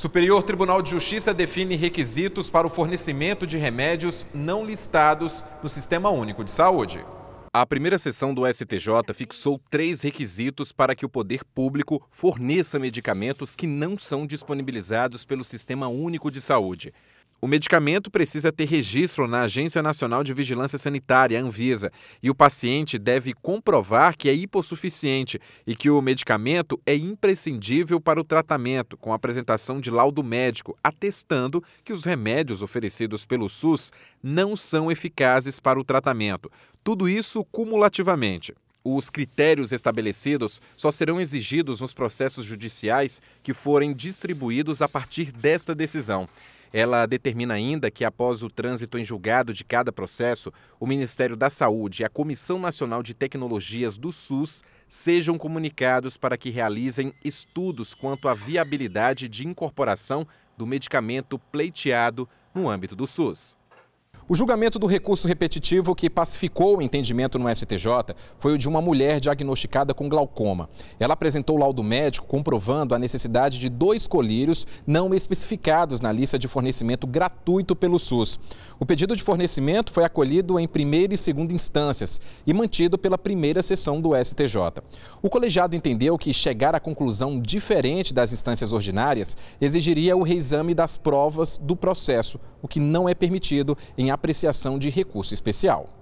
Superior Tribunal de Justiça define requisitos para o fornecimento de remédios não listados no Sistema Único de Saúde. A primeira sessão do STJ fixou três requisitos para que o poder público forneça medicamentos que não são disponibilizados pelo Sistema Único de Saúde. O medicamento precisa ter registro na Agência Nacional de Vigilância Sanitária, Anvisa, e o paciente deve comprovar que é hipossuficiente e que o medicamento é imprescindível para o tratamento, com apresentação de laudo médico, atestando que os remédios oferecidos pelo SUS não são eficazes para o tratamento. Tudo isso cumulativamente. Os critérios estabelecidos só serão exigidos nos processos judiciais que forem distribuídos a partir desta decisão. Ela determina ainda que, após o trânsito em julgado de cada processo, o Ministério da Saúde e a Comissão Nacional de Tecnologias do SUS sejam comunicados para que realizem estudos quanto à viabilidade de incorporação do medicamento pleiteado no âmbito do SUS. O julgamento do recurso repetitivo que pacificou o entendimento no STJ foi o de uma mulher diagnosticada com glaucoma. Ela apresentou laudo médico comprovando a necessidade de dois colírios não especificados na lista de fornecimento gratuito pelo SUS. O pedido de fornecimento foi acolhido em primeira e segunda instâncias e mantido pela primeira sessão do STJ. O colegiado entendeu que chegar à conclusão diferente das instâncias ordinárias exigiria o reexame das provas do processo, o que não é permitido em apreciação de recurso especial.